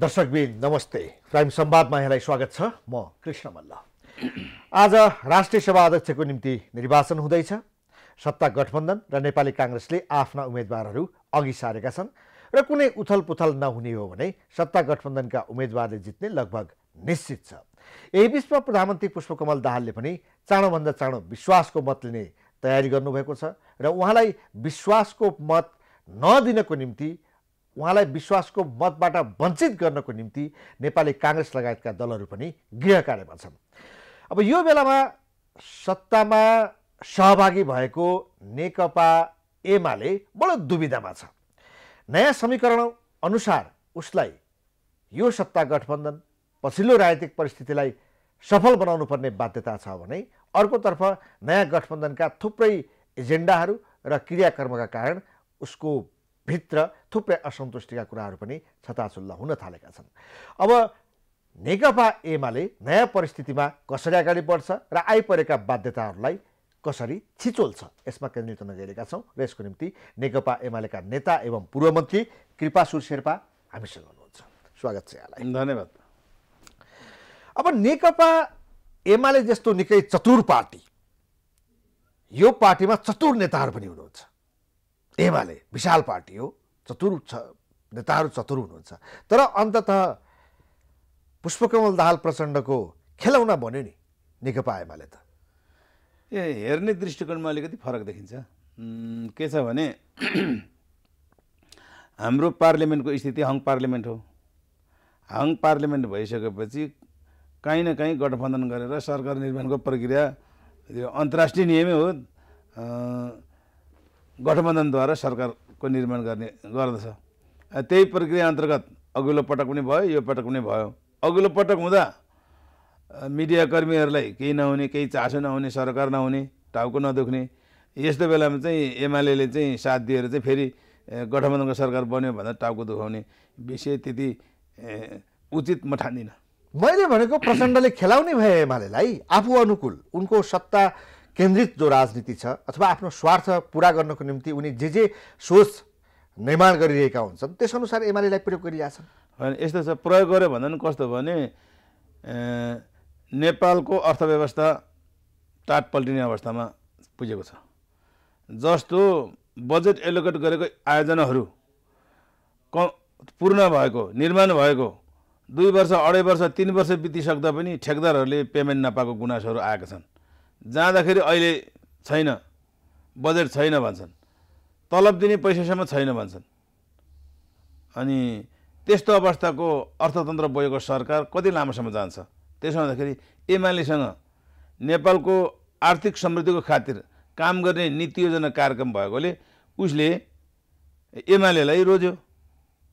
दर्शकबिन नमस्ते प्राइम संवादमा यहाँलाई स्वागत छ म कृष्ण मल्ल आज राष्ट्रिय सभा अध्यक्षको निम्ति निर्वाचन हुँदैछ सत्ता गठबन्धन र नेपाली काङ्ग्रेसले आफ्ना उम्मेद्वारहरू अघि सारेका छन् र कुनै उथलपुथल नहुने हो भने सत्ता गठबन्धनका उम्मेद्वारले जित्ने लगभग निश्चित छ यही बिचमा प्रधानमन्त्री पुष्पकमल दाहालले पनि चाँडोभन्दा चाँडो विश्वासको मत लिने तयारी गर्नुभएको छ र उहाँलाई विश्वासको मत नदिनको निम्ति उहाँलाई विश्वासको मतबाट वञ्चित गर्नको निम्ति नेपाली काङ्ग्रेस लगायतका दलहरू पनि गृह कार्यमा छन् अब यो बेलामा सत्तामा सहभागी भएको नेकपा एमाले बडो दुविधामा छ नयाँ समीकरण अनुसार उसलाई यो सत्ता गठबन्धन पछिल्लो राजनीतिक परिस्थितिलाई सफल बनाउनु पर्ने बाध्यता छ भने अर्कोतर्फ नयाँ गठबन्धनका थुप्रै एजेन्डाहरू र क्रियाकर्मका कारण उसको भित्र थुप्रै असन्तुष्टिका कुराहरू पनि छताछुल्ला हुन थालेका छन् अब नेकपा एमाले नयाँ परिस्थितिमा कसरी अगाडि बढ्छ र आइपरेका बाध्यताहरूलाई कसरी छिचोल्छ यसमा केन्द्रित हुन गइरहेका छौँ र यसको निम्ति नेकपा एमालेका नेता एवं पूर्व मन्त्री कृपा कृपासुर शेर्पा हामीसँग हुनुहुन्छ स्वागत छ यहाँलाई धन्यवाद अब नेकपा एमाले जस्तो निकै चतुर पार्टी यो पार्टीमा चतुर नेताहरू पनि हुनुहुन्छ एमाले विशाल पार्टी हो चतुर छ नेताहरू चतुर हुनुहुन्छ तर अन्तत पुष्पकमल दाहाल प्रचण्डको खेलौना भन्यो नि नेकपा एमाले त ए हेर्ने दृष्टिकोणमा अलिकति फरक देखिन्छ के छ भने हाम्रो पार्लियामेन्टको स्थिति हङ पार्लियामेन्ट हो हङ पार्लियामेन्ट भइसकेपछि काहीँ न काहीँ गठबन्धन गरेर सरकार निर्माणको प्रक्रिया अन्तर्राष्ट्रिय नियमै हो गठबन्धनद्वारा सरकारको निर्माण गर्ने गर्दछ त्यही प्रक्रिया अन्तर्गत अघिल्लो पटक पनि भयो यो पटक पनि भयो अघिल्लो पटक हुँदा मिडियाकर्मीहरूलाई केही नहुने केही चासो नहुने सरकार नहुने टाउको नदुख्ने यस्तो बेलामा चाहिँ एमाले चाहिँ साथ दिएर चाहिँ फेरि गठबन्धनको सरकार बन्यो भन्दा टाउको दुखाउने विषय त्यति उचित म ठान्दिनँ मैले भनेको प्रचण्डले खेलाउने भए एमालेलाई आफू अनुकूल उनको सत्ता केन्द्रित जो राजनीति छ अथवा आफ्नो स्वार्थ पुरा गर्नको निम्ति उनी जे जे सोच निर्माण गरिरहेका हुन्छन् त्यसअनुसार एमालेलाई प्रयोग गरिरहेछन् होइन यस्तो छ प्रयोग गर्यो भन्दा पनि कस्तो भने नेपालको अर्थव्यवस्था टाट पल्टिने अवस्थामा पुगेको छ जस्तो बजेट एलोकेट गरेको आयोजनाहरू क पूर्ण भएको निर्माण भएको दुई वर्ष अढाई वर्ष तिन वर्ष बितिसक्दा पनि ठेकदारहरूले पेमेन्ट नपाएको गुनासोहरू आएका छन् जाँदाखेरि अहिले छैन बजेट छैन भन्छन् तलब दिने पैसासम्म छैन भन्छन् अनि त्यस्तो अवस्थाको अर्थतन्त्र बोकेको सरकार कति लामोसम्म जान्छ त्यसो हुँदाखेरि एमालेसँग नेपालको आर्थिक समृद्धिको खातिर काम गर्ने नीति योजना कार्यक्रम भएकोले उसले एमालेलाई रोज्यो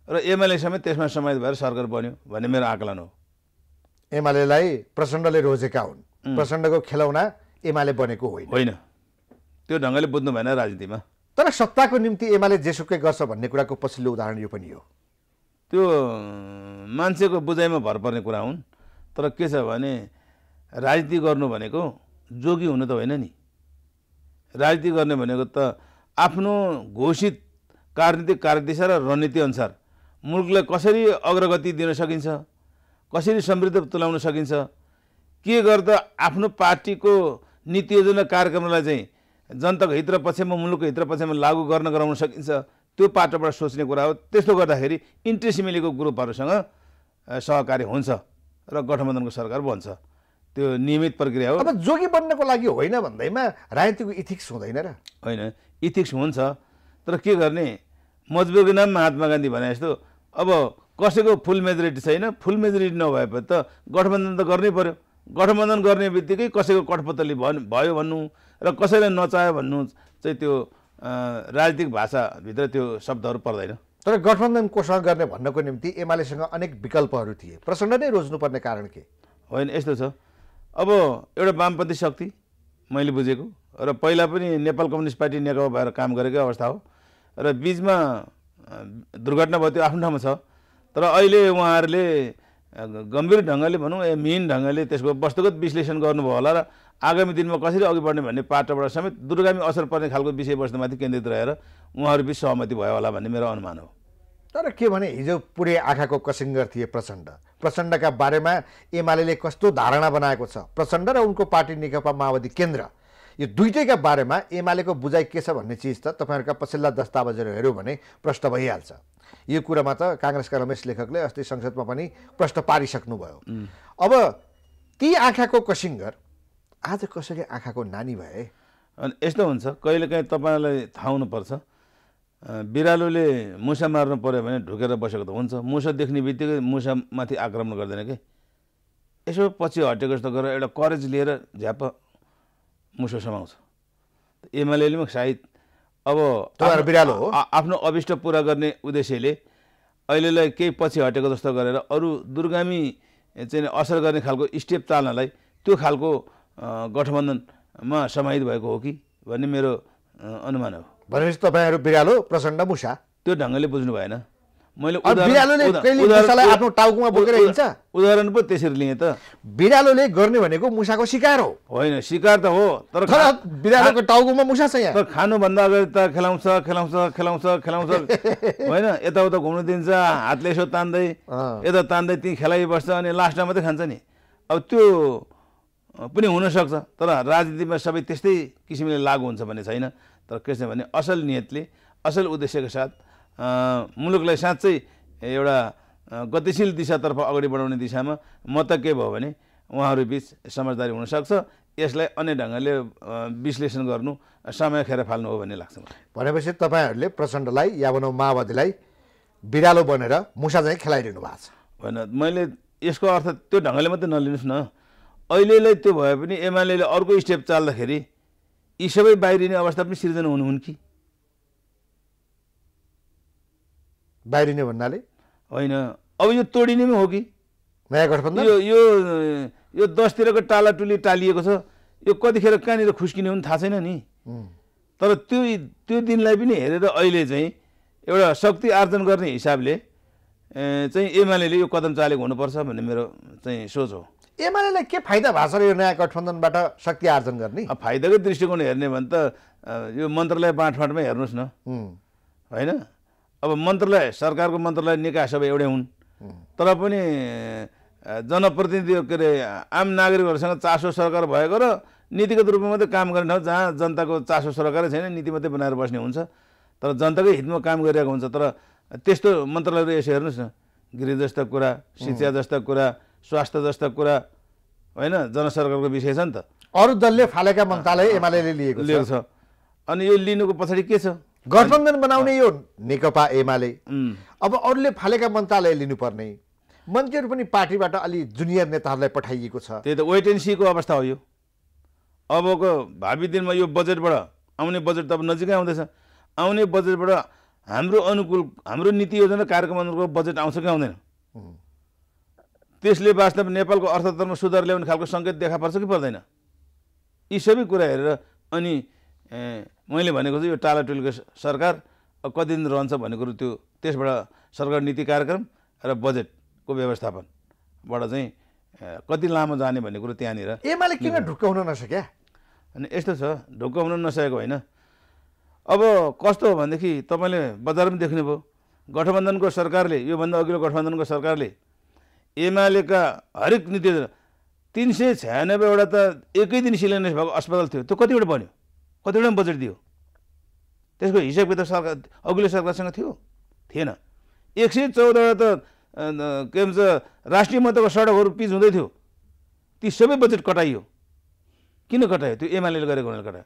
र एमाले त्यसमा समाहित भएर सरकार बन्यो भन्ने मेरो आकलन हो एमालेलाई प्रचण्डले रोजेका हुन् प्रचण्डको खेलौना एमाले बनेको होइन होइन त्यो ढङ्गले बुझ्नु भएन राजनीतिमा तर सत्ताको निम्ति एमाले जेसुकै गर्छ भन्ने कुराको पछिल्लो उदाहरण यो पनि हो त्यो मान्छेको बुझाइमा भर पर्ने कुरा हुन् तर के छ भने राजनीति गर्नु भनेको जोगी हुनु त होइन नि राजनीति गर्ने भनेको त आफ्नो घोषित राजनीतिक कार्यदिशा र रणनीतिअनुसार मुलुकलाई कसरी अग्रगति दिन सकिन्छ कसरी समृद्ध तुलाउन सकिन्छ के गर्दा आफ्नो पार्टीको नीति योजना कार्यक्रमलाई चाहिँ जनताको हित र पक्षमा मुलुकको हित र पक्षमा लागू गर्न गराउन सकिन्छ त्यो पाटोबाट सोच्ने कुरा हो त्यस्तो गर्दाखेरि इन्ट्रेस्ट मिलेको ग्रुपहरूसँग सहकारी हुन्छ र गठबन्धनको सरकार बन्छ त्यो नियमित प्रक्रिया हो अब जोगी बन्नको लागि होइन भन्दैमा राजनीतिको इथिक्स हुँदैन र होइन इथिक्स हुन्छ तर के गर्ने मजबुरको नाम महात्मा गान्धी भने जस्तो अब कसैको फुल मेजोरिटी छैन फुल मेजोरिटी नभए त गठबन्धन त गर्नै पर्यो गठबन्धन गर्ने बित्तिकै कसैको कठपुतली भन् भयो भन्नु र कसैलाई नचाह्यो भन्नु चाहिँ त्यो राजनीतिक भाषाभित्र त्यो शब्दहरू पर्दैन तर गठबन्धन कोसँग गर्ने भन्नको निम्ति एमालेसँग अनेक विकल्पहरू थिए प्रसङ्ग नै रोज्नुपर्ने कारण के होइन यस्तो छ अब एउटा वामपन्थी शक्ति मैले बुझेको र पहिला पनि नेपाल कम्युनिस्ट पार्टी नेकपा भएर काम गरेकै अवस्था हो र बिचमा दुर्घटना भयो त्यो आफ्नो ठाउँमा छ तर अहिले उहाँहरूले गम्भीर ढङ्गले भनौँ या मिहीन ढङ्गले त्यसको वस्तुगत विश्लेषण गर्नुभयो होला र आगामी दिनमा कसरी अघि बढ्ने भन्ने पाटोबाट समेत दुर्गामी असर पर्ने खालको विषयवस्तुमाथि केन्द्रित रहेर उहाँहरूबिच सहमति भयो होला भन्ने मेरो अनुमान हो तर के भने हिजो पुरै आँखाको कसिङ्गर थिए प्रचण्ड प्रचण्डका बारेमा एमाले कस्तो धारणा बनाएको छ प्रचण्ड र उनको पार्टी नेकपा माओवादी केन्द्र यो दुइटैका बारेमा एमालेको बुझाइ के छ भन्ने चिज त तपाईँहरूका पछिल्ला दस्तावेजहरू हेऱ्यो भने प्रश्न भइहाल्छ यो कुरामा त काङ्ग्रेसका रमेश लेखकले अस्ति संसदमा पनि प्रश्न पारिसक्नुभयो अब ती आँखाको कसिङ्गर आज कसैले आँखाको नानी भए अनि यस्तो हुन्छ कहिलेकाहीँ तपाईँलाई थाहा हुनुपर्छ बिरालोले मुसा मार्नु पऱ्यो भने ढुकेर बसेको त हुन्छ मुसा देख्ने बित्तिकै मुसामाथि आक्रमण गर्दैन कि यसो पछि हटेको जस्तो गरेर एउटा करेज लिएर झ्याप मुसो समाउँछ एमाले सायद अब तपाईँहरू बिरालो हो आफ्नो अभिष्ट पुरा गर्ने उद्देश्यले अहिलेलाई केही पछि हटेको जस्तो गरेर अरू दुर्गामी चाहिँ असर गर्ने खालको स्टेप चाल्नलाई त्यो खालको गठबन्धनमा समाहित भएको हो कि भन्ने मेरो अनुमान हो भनेपछि तपाईँहरू बिरालो प्रचण्ड मुसा त्यो ढङ्गले बुझ्नु भएन मैले आफ्नो टाउकोमा बोकेर हिँड्छ उदाहरण पो त्यसरी लिएँ त बिरालोले गर्ने भनेको मुसाको शिकार हो होइन शिकार त हो तर बिरालोको टाउकोमा मुसा छ यहाँ तर खानुभन्दा अगाडि त खेलाउँछ खेलाउँछ खेलाउँछ खेलाउँछ होइन यताउता घुम्नु दिन्छ हातले यसो तान्दै यता तान्दै ती खेलाइबस्छ अनि लास्टमा मात्रै खान्छ नि अब त्यो पनि हुनसक्छ तर राजनीतिमा सबै त्यस्तै किसिमले लागु हुन्छ भन्ने छैन तर के छ भने असल नियतले असल उद्देश्यको साथ मुलुकलाई साँच्चै एउटा गतिशील दिशातर्फ अगाडि बढाउने दिशामा म त के भयो भने उहाँहरूबिच समझदारी हुनसक्छ यसलाई अन्य ढङ्गले विश्लेषण गर्नु समय खेर फाल्नु हो भन्ने लाग्छ मलाई भनेपछि तपाईँहरूले प्रचण्डलाई या भनौँ माओवादीलाई बिरालो बनेर मुसा चाहिँ खेलाइदिनु भएको छ होइन मैले यसको अर्थ त्यो ढङ्गले मात्रै नलिनुहोस् न अहिलेलाई त्यो भए पनि एमाले अर्को स्टेप चाल्दाखेरि यी सबै बाहिरिने अवस्था पनि सिर्जना हुनुहुन् कि बाहिरिने भन्नाले होइन अब यो तोडिने पनि हो कि नयाँ गठबन्धन यो यो यो दसतिरको टालाटुली टालिएको छ यो कतिखेर कहाँनिर खुस्किने पनि थाहा छैन नि तर त्यो त्यो दिनलाई पनि हेरेर अहिले चाहिँ एउटा शक्ति आर्जन गर्ने हिसाबले चाहिँ एमाले यो कदम चालेको हुनुपर्छ भन्ने मेरो चाहिँ सोच हो एमाले के फाइदा भएको छ यो नयाँ गठबन्धनबाट शक्ति आर्जन गर्ने फाइदाकै दृष्टिकोण हेर्ने भने त यो मन्त्रालय बाँडफाँडमै हेर्नुहोस् न होइन अब मन्त्रालय सरकारको मन्त्रालय निकाय सबै एउटै हुन् तर पनि जनप्रतिनिधि के अरे आम नागरिकहरूसँग चासो सरकार भएको र नीतिगत रूपमा मात्रै काम गर्ने ठाउँ जहाँ जनताको चासो सरकारै छैन नीति मात्रै बनाएर बस्ने हुन्छ तर जनताकै हितमा काम गरिरहेको हुन्छ तर त्यस्तो मन्त्रालयहरू यसो हेर्नुहोस् न गृह जस्ता कुरा शिक्षा जस्ता कुरा स्वास्थ्य जस्ता कुरा होइन जनसरकारको विषय छ नि त अरू दलले फालेका मन्त्रालय एमाले लिएको छ अनि यो लिनुको पछाडि के छ गठबन्धन बनाउने यो नेकपा एमाले अब अरूले फालेका मन्त्रालय लिनुपर्ने मन्त्रीहरू पनि पार्टीबाट अलि जुनियर नेताहरूलाई पठाइएको छ त्यही त वेट एन्ड सीको अवस्था हो यो अबको भावी दिनमा यो बजेटबाट आउने बजेट त अब नजिकै आउँदैछ आउने बजेटबाट हाम्रो अनुकूल हाम्रो नीति योजना कार्यक्रम अनुकूल बजेट आउँछ कि आउँदैन त्यसले वास्तव नेपालको अर्थतन्त्रमा सुधार ल्याउने खालको सङ्केत देखा पर्छ कि पर्दैन यी सबै कुरा हेरेर अनि मैले भनेको चाहिँ यो टुलको सरकार कति दिन रहन्छ भन्ने कुरो त्यो त्यसबाट सरकार नीति कार्यक्रम र बजेटको व्यवस्थापनबाट चाहिँ कति लामो जाने भन्ने कुरो त्यहाँनिर एमाले किन ढुक्क हुन नसक्या अनि यस्तो छ ढुक्क हुन नसकेको होइन अब कस्तो हो भनेदेखि तपाईँले बजारमा देख्नुभयो गठबन्धनको सरकारले योभन्दा अघिल्लो गठबन्धनको सरकारले एमालेका हरेक नीति तिन सय छ्यानब्बेवटा त एकै दिन सिलिन्डर भएको अस्पताल थियो त्यो कतिवटा बन्यो कतिवटा बजेट दियो त्यसको हिसाब किताब सरकार अघिल्लो सरकारसँग थियो थिएन एक सय चौधवटा त के भन्छ राष्ट्रिय महत्त्वको सडकहरू पिच हुँदै थियो ती सबै बजेट कटाइयो किन कटायो त्यो एमआलएले गरेको हुनाले कटायो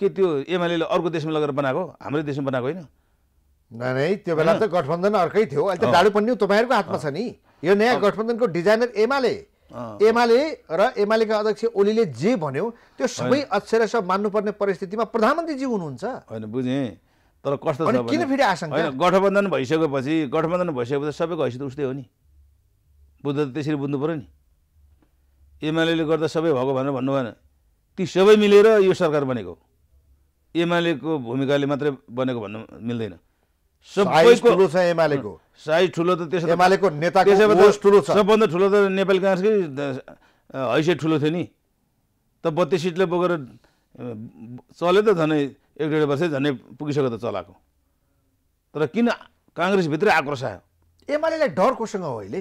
के त्यो एमआलएले अर्को देशमा लगेर बनाएको हाम्रो देशमा बनाएको होइन नै त्यो बेला त गठबन्धन अर्कै थियो अहिले त डाडु पनि तपाईँहरूको हातमा छ नि यो नयाँ गठबन्धनको डिजाइनर एमाले एमाले र एमालेका अध्यक्ष ओलीले जे भन्यो त्यो सबै अक्षरश मान्नुपर्ने परिस्थितिमा प्रधानमन्त्रीजी हुनुहुन्छ होइन बुझेँ तर कस्तो किन फेरि आशंका होइन गठबन्धन भइसकेपछि गठबन्धन भइसकेपछि सबैको हैसियत उस्तै हो नि बुझ्दा त त्यसरी बुझ्नु पऱ्यो नि एमाले गर्दा सबै भएको भनेर भन्नु भएन ती सबै मिलेर यो सरकार बनेको एमालेको भूमिकाले मात्रै बनेको भन्नु मिल्दैन सबैको एमालेको साइज ठुलो त त्यसो एमालेको नेता ठुलो छ सबभन्दा ठुलो त नेपाली काङ्ग्रेसकै हैसियत ठुलो थियो नि त बत्तिस सिटले बोकेर चल्यो त झनै एक डेढ वर्ष झन्डै पुगिसक्यो त चलाएको तर किन काङ्ग्रेसभित्रै आक्रोश आयो एमालेलाई डर कोसँग हो अहिले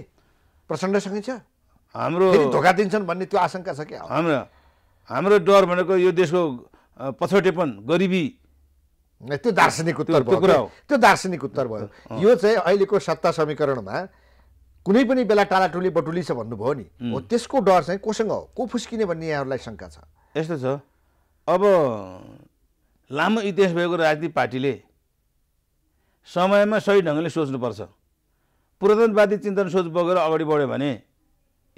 प्रचण्डसँगै छ हाम्रो धोका दिन्छन् भन्ने त्यो आशंका छ क्या हाम्रो हाम्रो डर भनेको यो देशको पछौटेपन गरिबी त्यो दार्शनिक उत्तर भयो त्यो दार्शनिक उत्तर भयो यो चाहिँ अहिलेको सत्ता समीकरणमा कुनै पनि बेला टालाटुली बटुली छ भन्नुभयो नि हो त्यसको डर चाहिँ कोसँग हो को फुस्किने भन्ने यहाँहरूलाई शङ्का छ यस्तो छ अब लामो इतिहास भएको राजनीतिक पार्टीले समयमा सही ढङ्गले सोच्नुपर्छ पुरातनवादी चिन्तन सोच बगेर अगाडि बढ्यो भने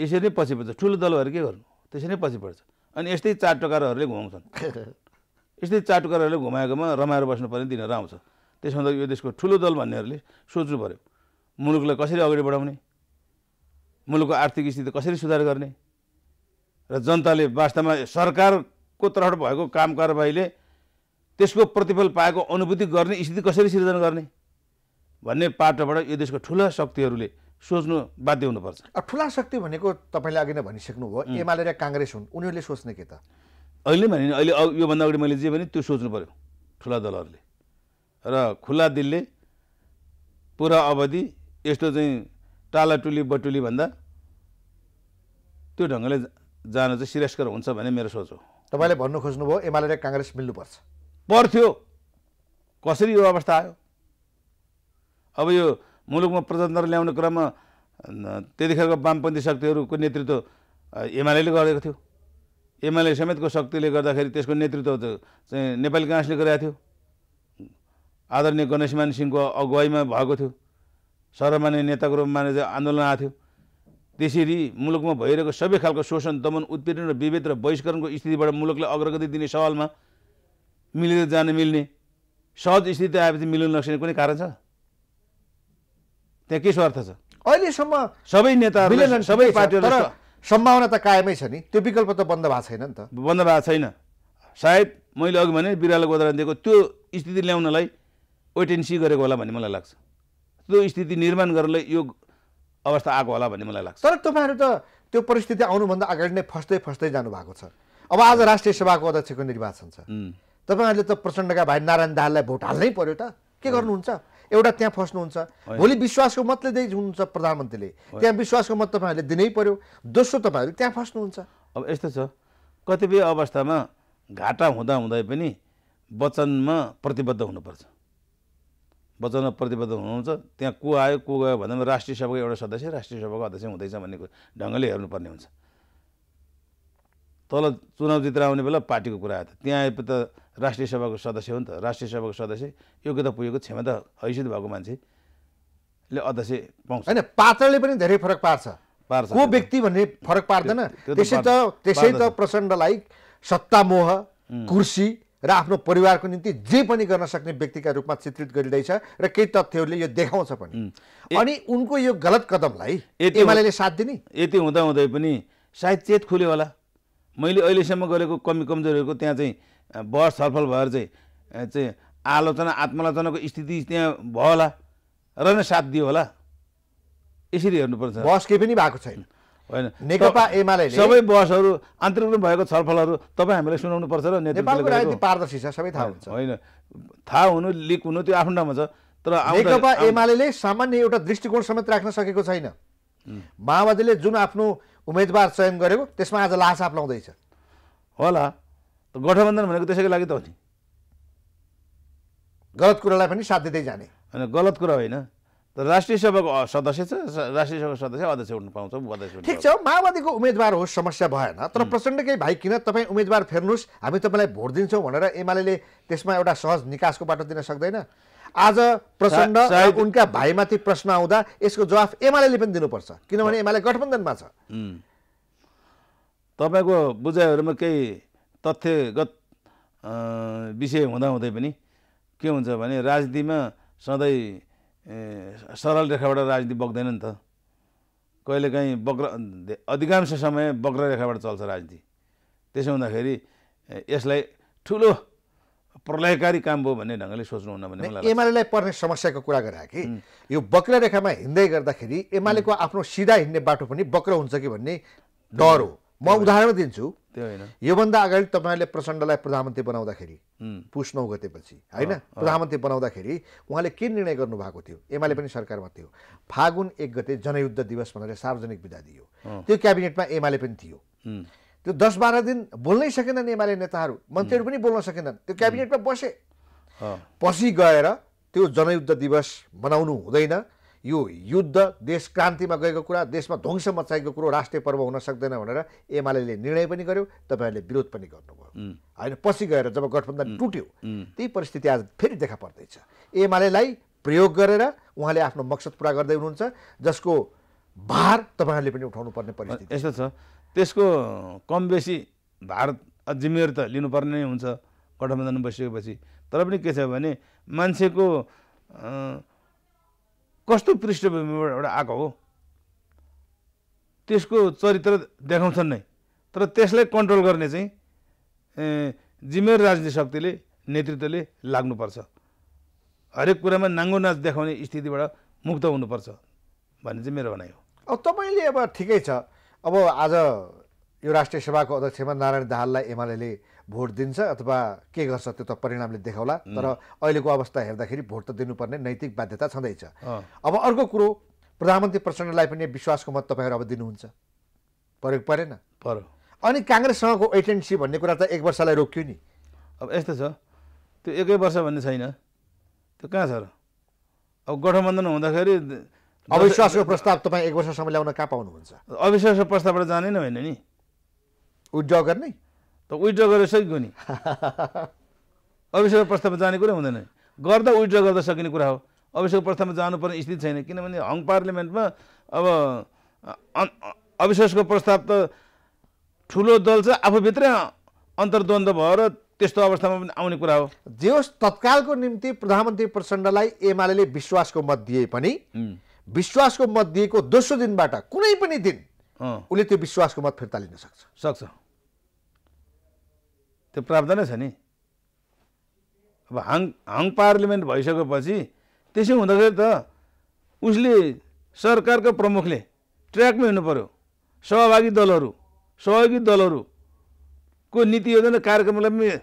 यसरी नै पछि पर्छ ठुलो दलहरू के गर्नु त्यसरी नै पछि पर्छ अनि यस्तै चार टकारहरूले घुमाउँछन् यस्तै चाटुकारहरूले घुमाएकोमा रमाएर बस्नुपर्ने दिनहरू आउँछ त्यसभन्दा यो देशको ठुलो दल भन्नेहरूले सोच्नु पऱ्यो मुलुकलाई कसरी अगाडि बढाउने मुलुकको आर्थिक स्थिति कसरी सुधार गर्ने र जनताले वास्तवमा सरकारको तर्फबाट भएको काम कारवाहीले त्यसको प्रतिफल पाएको अनुभूति गर्ने स्थिति कसरी सिर्जना गर्ने भन्ने पाटोबाट यो देशको ठुला शक्तिहरूले सोच्नु बाध्य हुनुपर्छ ठुला शक्ति भनेको तपाईँले अघि नै भनिसक्नुभयो एमाले र काङ्ग्रेस हुन् उनीहरूले सोच्ने के त अहिले भने अहिले योभन्दा अगाडि मैले जे भने त्यो सोच्नु पऱ्यो ठुला दलहरूले र खुला दिलले पुरा अवधि यस्तो चाहिँ टालाटुली बटुली भन्दा त्यो ढङ्गले जान चाहिँ सिरियस्कर हुन्छ भने मेरो सोच हो तपाईँले भन्नु खोज्नुभयो एमाले र काङ्ग्रेस मिल्नुपर्छ पर्थ्यो कसरी यो अवस्था आयो अब यो मुलुकमा प्रजातन्त्र ल्याउने क्रममा त्यतिखेरको वामपन्थी शक्तिहरूको नेतृत्व एमाले गरेको थियो एमएलए समेतको शक्तिले गर्दाखेरि त्यसको नेतृत्व चाहिँ नेपाली काङ्ग्रेसले गरेका थियो आदरणीय गणेशमान सिंहको अगुवाईमा भएको थियो सर्वमान्य नेताको रूपमा आन्दोलन आएको थियो त्यसरी मुलुकमा भइरहेको सबै खालको शोषण दमन उत्पीडन र विभेद र बहिष्करणको स्थितिबाट मुलुकलाई अग्रगति दिने सवालमा मिलेर जान मिल्ने सहज स्थिति आएपछि मिल्नु नसक्ने कुनै कारण छ त्यहाँ के स्वार्थ छ अहिलेसम्म सबै नेताहरू सबै पार्टीहरू सम्भावना त कायमै छ नि त्यो विकल्प त बन्द भएको छैन नि त बन्द भएको छैन सायद मैले अघि भने बिरालो गोदारा दिएको त्यो स्थिति ल्याउनलाई वेटेन्सी गरेको होला भन्ने मलाई लाग्छ त्यो स्थिति निर्माण गर्नलाई यो अवस्था आएको होला भन्ने मलाई लाग्छ तर तपाईँहरू त त्यो परिस्थिति आउनुभन्दा अगाडि नै फस्दै फस्दै जानुभएको छ अब आज राष्ट्रिय सभाको अध्यक्षको निर्वाचन छ तपाईँहरूले त प्रचण्डका भाइ नारायण दाहाललाई भोट हाल्नै पर्यो त के गर्नुहुन्छ एउटा त्यहाँ फस्नुहुन्छ भोलि विश्वासको मतले दिइ हुनुहुन्छ प्रधानमन्त्रीले त्यहाँ विश्वासको मत तपाईँहरूले दिनै पर्यो दोस्रो तपाईँहरूले त्यहाँ फस्नुहुन्छ अब यस्तो छ कतिपय अवस्थामा घाटा हुँदा हुँदै पनि वचनमा प्रतिबद्ध हुनुपर्छ वचनमा प्रतिबद्ध हुनुहुन्छ त्यहाँ को आयो को गयो भन्दा राष्ट्रिय सभाको एउटा सदस्य राष्ट्रिय सभाको अध्यक्ष हुँदैछ भन्ने ढङ्गले हेर्नुपर्ने हुन्छ तल चुनाव जितेर आउने बेला पार्टीको कुरा आयो त त्यहाँ आएपछि त राष्ट्रिय सभाको सदस्य हो नि त राष्ट्रिय सभाको सदस्य योग्यता पुगेको क्षमता हैसियत भएको मान्छेले अध्यक्ष पाउँछ होइन पात्रले पनि धेरै फरक पार्छ पार्छ को व्यक्ति भन्ने फरक पार्दैन त्यसै त त्यसै त प्रचण्डलाई सत्ता मोह कुर्सी र आफ्नो परिवारको निम्ति जे पनि गर्न सक्ने व्यक्तिका रूपमा चित्रित गरिँदैछ र केही तथ्यहरूले यो देखाउँछ पनि अनि उनको यो गलत कदमलाई साथ दिने यति हुँदा हुँदै पनि सायद चेत खुल्यो होला मैले अहिलेसम्म गरेको कमी कमजोरीहरूको त्यहाँ चाहिँ बहस छलफल भएर चाहिँ चाहिँ आलोचना आत्मालोचनाको स्थिति त्यहाँ भयो होला र नै साथ दियो होला यसरी हेर्नुपर्छ बहस केही पनि भएको छैन होइन नेकपा एमाले सबै बहसहरू रूपमा भएको छलफलहरू तपाईँ हामीलाई सुनाउनु पर्छ र नेपालको राजनीति पारदर्शी छ सबै थाहा हुन्छ होइन थाहा हुनु लिक हुनु त्यो आफ्नो ठाउँमा छ तर नेकपा एमाले सामान्य एउटा दृष्टिकोण समेत राख्न सकेको छैन माओवादीले जुन आफ्नो उम्मेदवार चयन गरेको त्यसमा आज लास लाउँदैछ होला गठबन्धन भनेको त्यसैको लागि त हो नि गलत कुरालाई पनि साथ दिँदै जाने होइन गलत कुरा होइन तर राष्ट्रिय सभाको सदस्य छ राष्ट्रिय सभाको सदस्य अध्यक्ष हुन पाउँछ अध्यक्ष ठिक छ माओवादीको उम्मेदवार होस् समस्या भएन तर प्रचण्डकै भाइ किन तपाईँ उम्मेदवार फेर्नुहोस् हामी तपाईँलाई भोट दिन्छौँ भनेर एमाले त्यसमा एउटा सहज निकासको बाटो दिन सक्दैन आज प्रचण्ड उनका भाइमाथि प्रश्न आउँदा यसको जवाफ एमाले पनि दिनुपर्छ किनभने एमाले गठबन्धनमा छ तपाईँको बुझाइहरूमा केही तथ्यगत विषय हुँदाहुँदै पनि के हुन्छ भने राजनीतिमा सधैँ सरल रेखाबाट राजनीति बग्दैन नि त कहिलेकाहीँ बक्र अधिकांश समय बग्र रेखाबाट चल्छ राजनीति त्यसो हुँदाखेरि यसलाई ठुलो प्रलयकारी काम भयो भन्ने ढङ्गले सोच्नुहुन्न भने एमालेलाई पर्ने समस्याको कुरा गरे कि यो बक्रा रेखामा हिँड्दै गर्दाखेरि एमालेको आफ्नो सिधा हिँड्ने बाटो पनि बक्र हुन्छ कि भन्ने डर हो म उदाहरण दिन्छु त्यो होइन योभन्दा अगाडि तपाईँले प्रचण्डलाई प्रधानमन्त्री बनाउँदाखेरि पुस नौ गतेपछि होइन प्रधानमन्त्री बनाउँदाखेरि उहाँले के निर्णय गर्नुभएको थियो एमाले पनि सरकारमा थियो फागुन एक गते जनयुद्ध दिवस भनेर सार्वजनिक बिदा दियो त्यो क्याबिनेटमा एमाले पनि थियो त्यो दस बाह्र दिन बोल्नै सकेनन् एमाले नेताहरू मन्त्रीहरू पनि बोल्न सकेनन् त्यो क्याबिनेटमा बसे पछि गएर त्यो जनयुद्ध दिवस मनाउनु हुँदैन यो युद्ध देश क्रान्तिमा गएको कुरा देशमा ध्वंस मचाएको कुरो राष्ट्रिय पर्व हुन सक्दैन भनेर एमाले निर्णय पनि गर्यो तपाईँहरूले विरोध पनि गर्नुभयो होइन पछि गएर जब गठबन्धन टुट्यो त्यही परिस्थिति आज फेरि देखा पर्दैछ एमालेलाई प्रयोग गरेर उहाँले आफ्नो मकसद पुरा गर्दै हुनुहुन्छ जसको भार तपाईँहरूले पनि उठाउनु पर्ने परिस्थिति यस्तो छ त्यसको कम बेसी भारत जिम्मेवारी त लिनुपर्ने नै हुन्छ गठबन्धन बसिसकेपछि तर पनि के छ भने मान्छेको कस्तो पृष्ठभूमिबाट एउटा आएको हो त्यसको चरित्र देखाउँछन् नै तर त्यसलाई कन्ट्रोल गर्ने चाहिँ जिम्मेवार राजनीति शक्तिले नेतृत्वले लाग्नुपर्छ हरेक कुरामा नाङ्गो नाच देखाउने स्थितिबाट मुक्त हुनुपर्छ भन्ने चाहिँ मेरो भनाइ हो अब तपाईँले अब ठिकै छ अब आज यो राष्ट्रिय सभाको अध्यक्षमा नारायण दाहाललाई एमाले भोट दिन्छ अथवा के गर्छ त्यो त परिणामले देखाउला तर अहिलेको अवस्था हेर्दाखेरि भोट त दिनुपर्ने नैतिक बाध्यता छँदैछ अब अर्को कुरो प्रधानमन्त्री प्रचण्डलाई पनि विश्वासको मत तपाईँहरू अब दिनुहुन्छ परेको परेन पर अनि काङ्ग्रेससँगको एटेन्सी भन्ने कुरा त एक वर्षलाई रोक्यो नि अब यस्तो छ त्यो एकै वर्ष भन्ने छैन त्यो कहाँ छ र अब गठबन्धन हुँदाखेरि अविश्वासको प्रस्ताव तपाईँ एक वर्षसम्म ल्याउन कहाँ पाउनुहुन्छ अविश्वासको प्रस्तावबाट जाने नै होइन नि विथड्र गर्ने त विथड्र गरेर सकिगयो नि अविश्वासको प्रस्तावमा जाने कुरै हुँदैन गर्दा विथड्र गर्दा सकिने कुरा हो अविश्वासको प्रस्तावमा जानुपर्ने स्थिति छैन किनभने हङ पार्लियामेन्टमा अब अविश्वासको प्रस्ताव त ठुलो दल छ आफूभित्रै अन्तर्द्वन्द भएर त्यस्तो अवस्थामा पनि आउने कुरा हो जे होस् तत्कालको निम्ति प्रधानमन्त्री प्रचण्डलाई एमाले विश्वासको मत दिए पनि विश्वासको मत दिएको दोस्रो दिनबाट कुनै पनि दिन उसले त्यो विश्वासको मत फिर्ता लिन सक्छ सक्छ त्यो प्रावधानै छ नि अब हाङ हाङ पार्लिमेन्ट भइसकेपछि त्यसै हुँदाखेरि त उसले सरकारको प्रमुखले ट्र्याकमै हुनु पऱ्यो सहभागी दलहरू सहयोगी दलहरूको नीति योजना कार्यक्रमलाई पनि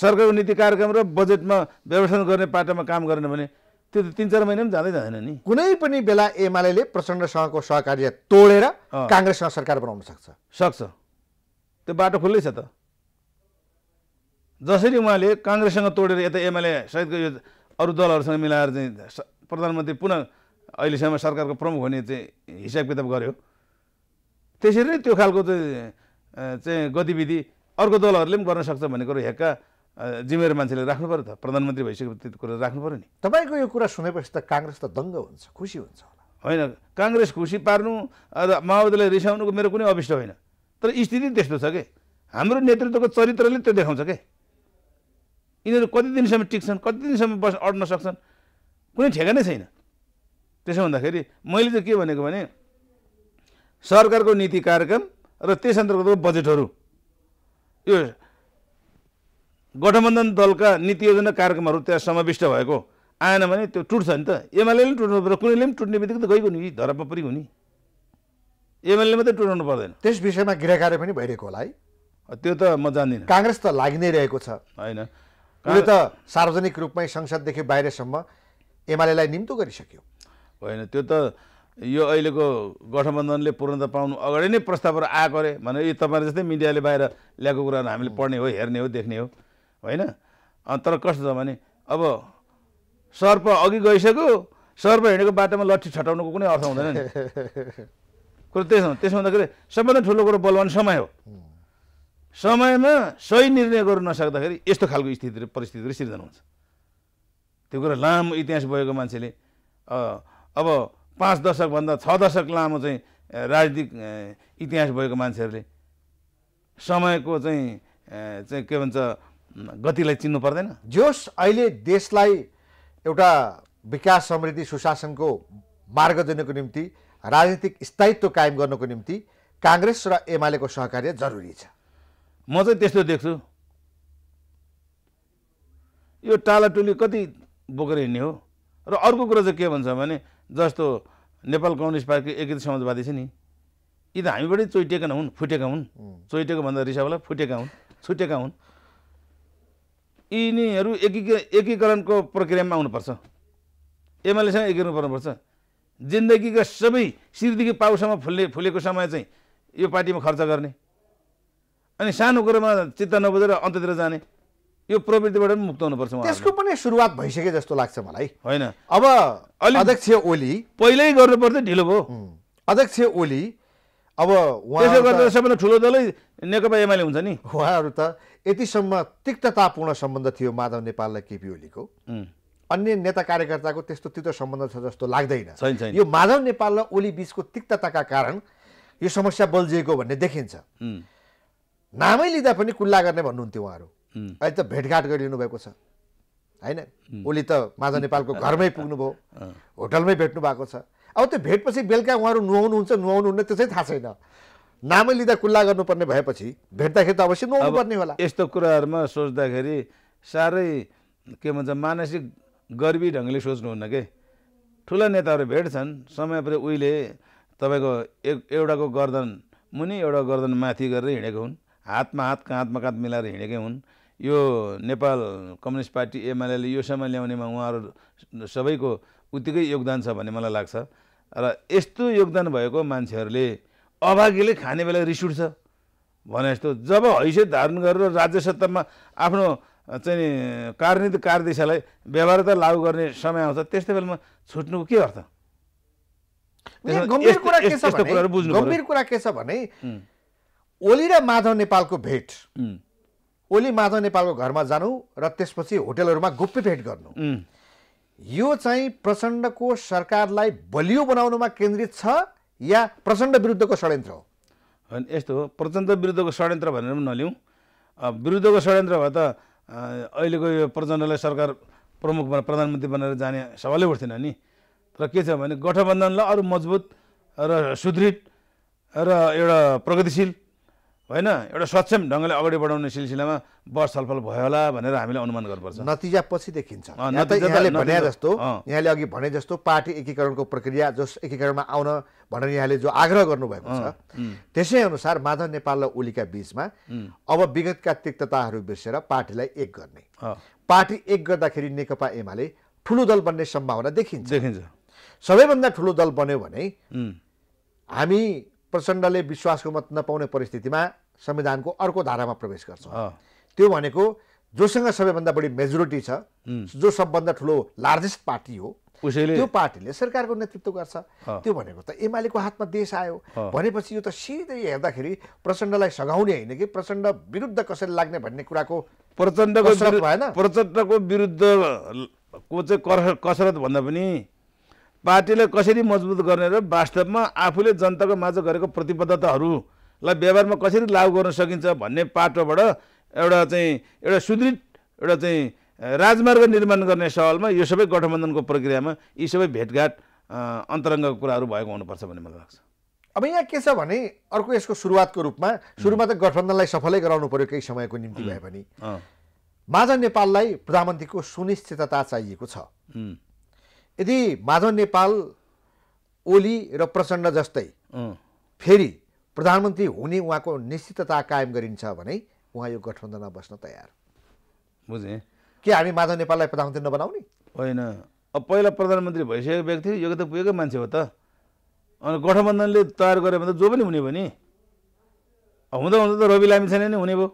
सरकारको नीति कार्यक्रम र बजेटमा व्यवस्थापन गर्ने पाटामा काम गरेन भने त्यो त तिन चार महिना पनि जाँदै जाँदैन नि कुनै पनि बेला एमाले प्रचण्डसँगको सहकार्य तोडेर काङ्ग्रेससँग सरकार बनाउन सक्छ सक्छ त्यो बाटो खुल्लै छ त जसरी उहाँले काङ्ग्रेससँग तोडेर यता एमाले सहितको यो अरू दलहरूसँग मिलाएर चाहिँ प्रधानमन्त्री पुनः अहिलेसम्म सरकारको प्रमुख हुने चाहिँ हिसाब किताब गर्यो त्यसरी नै त्यो खालको चाहिँ चाहिँ गतिविधि अर्को दलहरूले पनि गर्न सक्छ भन्ने कुरो हेक्का जिम्मेवार मान्छेले राख्नु पऱ्यो त प्रधानमन्त्री भइसकेपछि त्यो कुरा राख्नु पऱ्यो नि तपाईँको यो कुरा सुनेपछि त काङ्ग्रेस त दङ्ग हुन्छ खुसी हुन्छ होला होइन काङ्ग्रेस खुसी पार्नु र माओवादीलाई रिसाउनुको मेरो कुनै अविष्ट होइन तर स्थिति त्यस्तो छ कि हाम्रो नेतृत्वको चरित्रले त्यो देखाउँछ के यिनीहरू कति दिनसम्म टिक्छन् कति दिनसम्म बस् अड्न सक्छन् कुनै ठेगानै छैन त्यसो भन्दाखेरि मैले चाहिँ के भनेको भने सरकारको नीति कार्यक्रम र त्यस अन्तर्गतको बजेटहरू यो गठबन्धन दलका नीति योजना कार्यक्रमहरू त्यहाँ समाविष्ट भएको आएन भने त्यो टुट्छ नि त एमआलए पनि टुट्नु पर्छ कुनैले पनि टुट्ने बित्तिकै त गएको नि धरापमा पनि हुने एमएलए मात्रै टुटाउनु पर्दैन त्यस विषयमा गृह कार्य पनि भइरहेको होला है त्यो त म जान्दिनँ काङ्ग्रेस त लागि नै रहेको छ होइन उसले त सार्वजनिक रूपमै संसददेखि बाहिरसम्म एमालेलाई निम्तो गरिसक्यो होइन त्यो त यो अहिलेको गठबन्धनले पूर्णता पाउनु अगाडि नै प्रस्तावहरू आएको अरे भने यो तपाईँले जस्तै मिडियाले बाहिर ल्याएको कुराहरू हामीले पढ्ने हो हेर्ने हो देख्ने हो होइन तर कस्तो छ भने अब सर्प अघि गइसक्यो सर्प हिँडेको बाटोमा लट्ठी छटाउनुको कुनै अर्थ हुँदैन नि कुरो त्यसो त्यसो हुँदाखेरि सबभन्दा ठुलो कुरो बलवान समय हो समयमा सही निर्णय गर्नु नसक्दाखेरि यस्तो खालको स्थिति परिस्थितिहरू सिर्जना हुन्छ त्यो कुरा लामो इतिहास भएको मान्छेले अब पाँच दशकभन्दा छ दशक लामो चाहिँ राजनीतिक इतिहास भएको मान्छेहरूले समयको चाहिँ चाहिँ के भन्छ गतिलाई चिन्नु पर्दैन जोस् अहिले देशलाई एउटा विकास समृद्धि सुशासनको मार्ग दिनको निम्ति राजनीतिक स्थायित्व कायम गर्नको निम्ति काङ्ग्रेस र एमालेको सहकार्य जरुरी छ म चाहिँ त्यस्तो देख्छु यो टालाटुली कति बोकेर हिँड्ने हो र अर्को कुरो चाहिँ के भन्छ भने जस्तो नेपाल कम्युनिस्ट पार्टी एकीकृत समाजवादी छ नि यी त हामीबाटै चोइटेका हुन् फुटेका हुन् चोइटेको भन्दा रिसावाला फुटेका हुन् छुटेका हुन् यिनीहरू एकीक एकीकरणको प्रक्रियामा आउनुपर्छ एमएलएसँग एकीकरण गर्नुपर्छ जिन्दगीका सबै सिरदेखि पाउसम्म फुल्ने फुलेको समय चाहिँ यो पार्टीमा खर्च गर्ने अनि सानो कुरोमा चित्त नबुझेर अन्ततिर जाने यो प्रवृत्तिबाट पनि मुक्त हुनुपर्छ त्यसको पनि सुरुवात भइसक्यो जस्तो लाग्छ मलाई होइन अब अध्यक्ष ओली पहिल्यै गर्नुपर्थ्यो ढिलो भयो अध्यक्ष ओली अब त्यसले गर्दा सबैभन्दा ठुलो दलै नेकपा एमाले हुन्छ नि उहाँहरू त यतिसम्म तिक्ततापूर्ण सम्बन्ध थियो माधव नेपाल र केपी ओलीको अन्य नेता कार्यकर्ताको त्यस्तो तितो सम्बन्ध छ जस्तो लाग्दैन यो माधव नेपाल र ओली बिचको तिक्तताका कारण यो समस्या बल्झिएको भन्ने देखिन्छ नामै लिँदा पनि कुल्ला गर्ने भन्नुहुन्थ्यो उहाँहरू अहिले त भेटघाट गरिनु भएको छ होइन ओली त माधव नेपालको घरमै पुग्नुभयो होटलमै भेट्नु भएको छ अब त्यो भेटपछि बेलुका उहाँहरू नुहाउनुहुन्छ नुहाउनुहुन्न त्यसै थाहा छैन नामै लिँदा कुल्ला गर्नुपर्ने भएपछि भेट्दाखेरि त अवश्य नुहाउनुपर्ने होला यस्तो कुराहरूमा सोच्दाखेरि साह्रै के भन्छ मानसिक गर्वी ढङ्गले सोच्नुहुन्न के ठुला नेताहरू भेट्छन् समय पनि उहिले तपाईँको एक एउटाको गर्दन मुनि एउटा गर्दन माथि गरेर हिँडेको हुन् हातमा हात काँधमा काँध मिलाएर हिँडेकै हुन् यो नेपाल कम्युनिस्ट पार्टी यो समय ल्याउनेमा उहाँहरू सबैको उत्तिकै योगदान छ भन्ने मलाई लाग्छ र यस्तो योगदान भएको मान्छेहरूले अभागीले खाने बेला रिस उठ्छ भने जस्तो जब हैसियत धारण गरेर राज्य सत्तामा आफ्नो चाहिँ कार्यनीति कार्यदिशालाई व्यवहारता लागू गर्ने समय आउँछ त्यस्तो बेलामा छुट्नुको के अर्थ गम्भीर गम्भीर कुरा के छ भने ओली र माधव नेपालको भेट ओली माधव नेपालको घरमा जानु र त्यसपछि होटेलहरूमा गुप्पी भेट गर्नु यो चाहिँ प्रचण्डको सरकारलाई बलियो बनाउनुमा केन्द्रित छ या प्रचण्ड विरुद्धको षड्यन्त्र हो होइन यस्तो हो प्रचण्ड विरुद्धको षड्यन्त्र भनेर पनि नलिउँ विरुद्धको षड्यन्त्र भए त अहिलेको यो प्रचण्डलाई सरकार प्रमुख प्रधानमन्त्री बनेर जाने सवालै उठ्थेन नि तर के छ भने गठबन्धनलाई अरू मजबुत र सुदृढ र एउटा प्रगतिशील होइन एउटा सक्षम ढङ्गले अगाडि बढाउने सिलसिलामा बस छलफल भयो होला भनेर हामीले अनुमान गर्नुपर्छ नतिजा पछि देखिन्छ यहाँले भने जस्तो यहाँले अघि भने जस्तो पार्टी एकीकरणको प्रक्रिया जस एकीकरणमा आउन भनेर यहाँले जो आग्रह गर्नुभएको छ त्यसै अनुसार माधव नेपाल र ओलीका बिचमा अब विगतका तिक्तताहरू बिर्सेर पार्टीलाई एक गर्ने पार्टी एक गर्दाखेरि नेकपा एमाले ठुलो दल बन्ने सम्भावना देखिन्छ देखिन्छ सबैभन्दा ठुलो दल बन्यो भने हामी प्रचण्डले विश्वासको मत नपाउने परिस्थितिमा संविधानको अर्को धारामा प्रवेश गर्छ त्यो भनेको जोसँग सबैभन्दा बढी मेजोरिटी छ जो सबभन्दा ठुलो लार्जेस्ट पार्टी हो उसैले त्यो पार्टीले सरकारको नेतृत्व गर्छ त्यो भनेको त एमालेको हातमा देश आयो भनेपछि यो त सिधै हेर्दाखेरि प्रचण्डलाई सघाउने होइन कि प्रचण्ड विरुद्ध कसरी लाग्ने भन्ने कुराको प्रचण्डको भएन प्रचण्डको विरुद्धको चाहिँ कसरत भन्दा पनि पार्टीलाई कसरी मजबुत गर्ने र वास्तवमा आफूले जनताको माझ गरेको प्रतिबद्धताहरूलाई व्यवहारमा कसरी लागु गर्न सकिन्छ भन्ने पाटोबाट एउटा चाहिँ एउटा सुदृढ एउटा चाहिँ राजमार्ग निर्माण गर्ने सवालमा यो सबै गठबन्धनको प्रक्रियामा यी सबै भेटघाट अन्तरङ्गको कुराहरू भएको हुनुपर्छ भन्ने मलाई लाग्छ अब यहाँ के छ भने अर्को यसको सुरुवातको रूपमा सुरुमा त गठबन्धनलाई सफलै गराउनु पर्यो केही समयको निम्ति भए पनि माझ नेपाललाई प्रधानमन्त्रीको सुनिश्चितता चाहिएको छ यदि माधव नेपाल ओली र प्रचण्ड जस्तै फेरि प्रधानमन्त्री हुने उहाँको निश्चितता कायम गरिन्छ भने उहाँ यो गठबन्धनमा बस्न तयार बुझेँ के हामी माधव नेपाललाई प्रधानमन्त्री नबनाउने होइन अब पहिला प्रधानमन्त्री भइसकेको व्यक्ति यो त पुगेकै मान्छे हो त अनि गठबन्धनले तयार गरे भने त जो पनि हुने भयो नि हुँदा हुँदा त रवि लामिछाने नै हुने भयो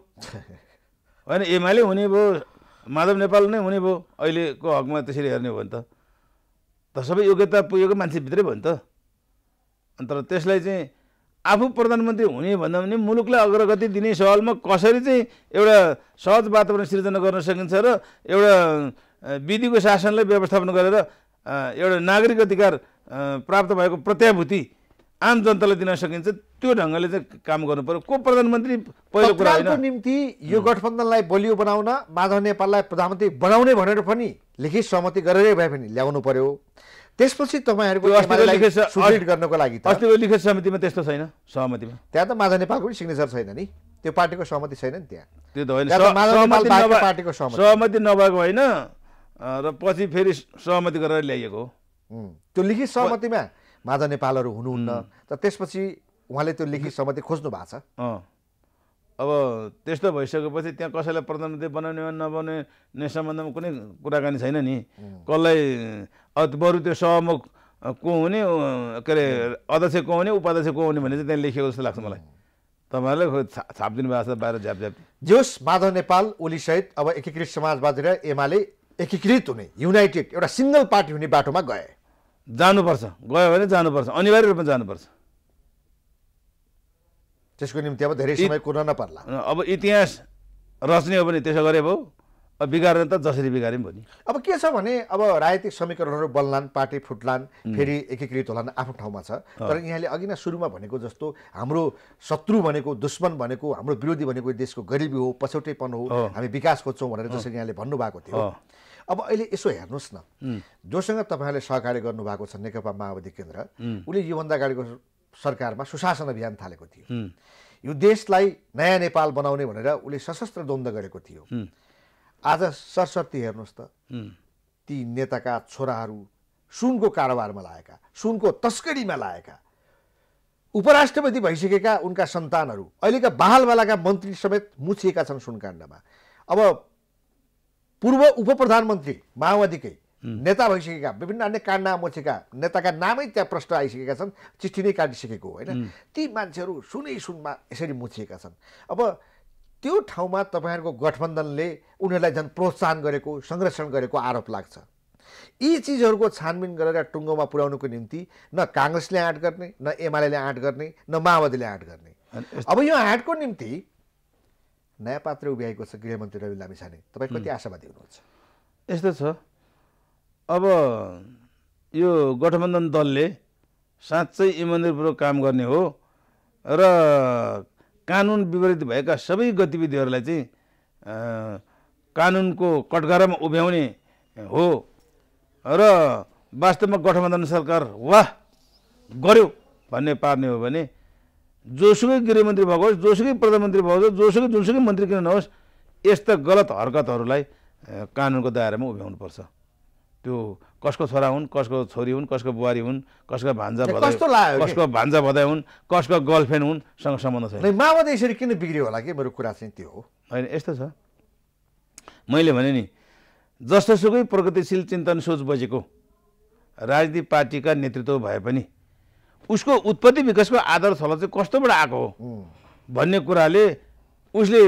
होइन एमाले हुने भयो माधव नेपाल नै हुने भयो अहिलेको हकमा त्यसरी हेर्ने हो भने त त सबै योग्यता पुगेको मान्छेभित्रै भयो नि त अन्त त्यसलाई चाहिँ आफू प्रधानमन्त्री हुने भन्दा पनि मुलुकलाई अग्रगति दिने सवालमा कसरी चाहिँ एउटा सहज वातावरण सिर्जना गर्न सकिन्छ र एउटा विधिको शासनलाई व्यवस्थापन गरेर एउटा नागरिक अधिकार प्राप्त भएको प्रत्याभूति आम जनतालाई दिन सकिन्छ त्यो ढङ्गले चाहिँ काम गर्नु पर्यो को प्रधानमन्त्री पहिलो कुरा होइन निम्ति यो गठबन्धनलाई बलियो बनाउन माधव नेपाललाई प्रधानमन्त्री बनाउने भनेर पनि लिखित सहमति गरेरै भए पनि ल्याउनु पर्यो त्यसपछि तपाईँहरूको लागि अस्तिको लिखित समितिमा त्यस्तो छैन सहमतिमा त्यहाँ त माधव नेपालको पनि सिग्नेचर छैन नि त्यो पार्टीको सहमति छैन नि त्यहाँ त्यो त होइन पार्टीको सहमति नभएको होइन र पछि फेरि सहमति गरेर ल्याइएको हो त्यो लिखित सहमतिमा माधव नेपालहरू हुनुहुन्न त त्यसपछि उहाँले त्यो लेखित सहमति खोज्नु भएको छ अब त्यस्तो भइसकेपछि त्यहाँ कसैलाई प्रधानमन्त्री बनाउने वा नबनाउने सम्बन्धमा कुनै कुराकानी छैन नि कसलाई बरु त्यो सहमुख को हुने के अरे अध्यक्ष को हुने उपाध्यक्ष को हुने भन्ने चाहिँ त्यहाँ लेखेको जस्तो लाग्छ मलाई तपाईँहरूले छापिदिनु भएको छ बाहिर झ्याप झ्याप जोस् माधव नेपाल ओलीसहित अब एकीकृत समाजवादी र एमाले एकीकृत हुने युनाइटेड एउटा सिङ्गल पार्टी हुने बाटोमा गए जानुपर्छ गयो भने जानुपर्छ अनिवार्य रूपमा जानुपर्छ त्यसको निम्ति अब धेरै समय कुर्न नपर्ला अब इतिहास रच्ने हो भने त्यसो गरे भयो अब त जसरी बिगार्यो पनि अब के छ भने अब राजनीतिक समीकरणहरू बल्लान् पार्टी फुट्लान् फेरि एकीकृत होलान् आफ्नो ठाउँमा छ तर यहाँले अघि नै सुरुमा भनेको जस्तो हाम्रो शत्रु भनेको दुश्मन भनेको हाम्रो विरोधी भनेको देशको गरिबी हो पछौटेपन हो हामी विकास खोज्छौँ भनेर जसरी यहाँले भन्नुभएको थियो अब अहिले यसो हेर्नुहोस् न जोसँग तपाईँहरूले सहकार्य गर्नुभएको छ नेकपा माओवादी केन्द्र उसले योभन्दा अगाडिको सरकारमा सुशासन अभियान थालेको थियो यो देशलाई नयाँ नेपाल बनाउने भनेर उसले सशस्त्र द्वन्द्व गरेको थियो आज सरस्वती हेर्नुहोस् त ती नेताका छोराहरू सुनको कारोबारमा लागेका सुनको तस्करीमा लागेका उपराष्ट्रपति भइसकेका उनका सन्तानहरू अहिलेका बालबालाका मन्त्री समेत मुछिएका छन् सुनकाण्डमा अब पूर्व उप प्रधानमन्त्री माओवादीकै नेता भइसकेका विभिन्न अन्य काण्डा मोर्चेका नेताका नामै त्यहाँ प्रश्न आइसकेका छन् चिठी नै काटिसकेको होइन ती मान्छेहरू सुनै सुनमा यसरी मुछिएका छन् अब त्यो ठाउँमा तपाईँहरूको गठबन्धनले उनीहरूलाई झन् प्रोत्साहन गरेको संरक्षण गरेको आरोप लाग्छ यी चिजहरूको छानबिन गरेर टुङ्गोमा पुर्याउनुको निम्ति न काङ्ग्रेसले आँट गर्ने न एमाले आँट गर्ने न माओवादीले आँट गर्ने अब यो आँटको निम्ति नयाँ पात्र उभ्याएको छ गृहमन्त्री रवि लामिछाने तपाईँ कति आशावादी हुनुहुन्छ यस्तो छ अब यो गठबन्धन दलले साँच्चै इमान्दारीपूर्वक काम गर्ने हो र कानुन विपरीत भएका सबै गतिविधिहरूलाई चाहिँ कानुनको कटघरामा उभ्याउने हो र वास्तवमा गठबन्धन सरकार वाह गर्यो भन्ने पार्ने हो भने जोसुकै गृहमन्त्री भएको होस् जोसुकै प्रधानमन्त्री भएको होस् जोसुकै जुनसुकै मन्त्री किन नहोस् यस्ता गलत हरकतहरूलाई कानुनको दायरामा उभ्याउनु पर्छ त्यो कसको छोरा हुन् कसको छोरी हुन् कसको बुहारी हुन् कसको भान्जा कस्तो लाग्यो कसको भान्जा भदाइ हुन् कसको गर्लफ्रेन्ड हुन् सँग सम्बन्ध छैन माओवादी यसरी किन बिग्रियो होला कि मेरो कुरा चाहिँ त्यो हो होइन यस्तो छ मैले भने नि जस्तोसुकै प्रगतिशील चिन्तन सोच बजेको राजनीति पार्टीका नेतृत्व भए पनि उसको उत्पत्ति विकासको आधार थला चाहिँ कस्तोबाट आएको हो भन्ने कुराले उसले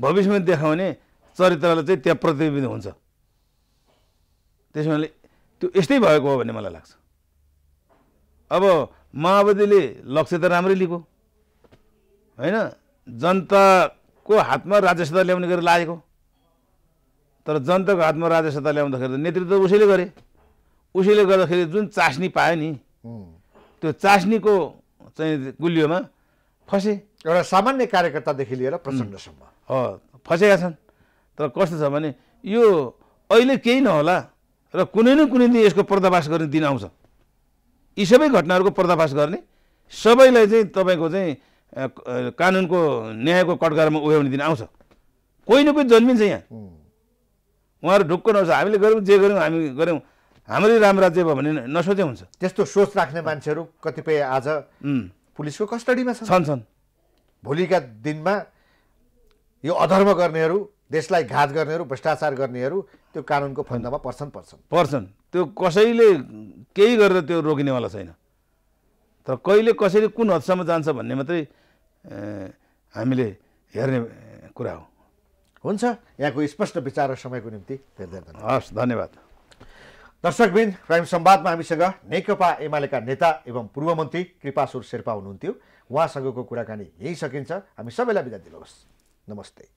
भविष्यमा देखाउने चरित्रलाई चाहिँ त्यहाँ प्रतिबिम्बित हुन्छ त्यस हुनाले त्यो यस्तै भएको हो भन्ने मलाई लाग्छ अब माओवादीले लक्ष्य त राम्रै लिएको होइन जनताको हातमा राज्य सत्ता ल्याउने गरेर लागेको तर जनताको हातमा राज्य सत्ता ल्याउँदाखेरि त नेतृत्व उसैले गरे उसैले गर्दाखेरि जुन चास्नी पायो नि त्यो चास्नीको चाहिँ गुलियोमा फसे एउटा सामान्य कार्यकर्तादेखि लिएर प्रचण्डसम्म हो फसेका छन् तर कस्तो छ भने यो अहिले केही नहोला र कुनै न कुनै दिन यसको पर्दाफास गर्ने दिन आउँछ यी सबै घटनाहरूको पर्दाफास गर्ने सबैलाई चाहिँ तपाईँको चाहिँ कानुनको न्यायको कटघारमा उभ्याउने दिन आउँछ कोही न कोही जन्मिन्छ यहाँ उहाँहरू ढुक्क नहोस् हामीले गऱ्यौँ जे गऱ्यौँ हामी गऱ्यौँ हाम्रै राम राज्य भयो भने नसोचे हुन्छ त्यस्तो सोच राख्ने मान्छेहरू कतिपय आज पुलिसको कस्टडीमा छन् छन् भोलिका दिनमा यो अधर्म गर्नेहरू देशलाई घात गर्नेहरू भ्रष्टाचार गर्नेहरू त्यो कानुनको फन्दामा पर्छन् पर्छन् पर्छन् त्यो कसैले केही गरेर त्यो रोकिनेवाला छैन तर कहिले कसैले कुन हदसम्म जान्छ भन्ने मात्रै हामीले हेर्ने कुरा हो हुन्छ यहाँको स्पष्ट विचार र समयको निम्ति धेरै धेरै हस् धन्यवाद दर्शकबिन प्राइम संवादमा हामीसँग नेकपा एमालेका नेता एवं पूर्व मन्त्री कृपासुर शेर्पा हुनुहुन्थ्यो उहाँसँगको कुराकानी यही सकिन्छ हामी सबैलाई बिदा दिनुहोस् नमस्ते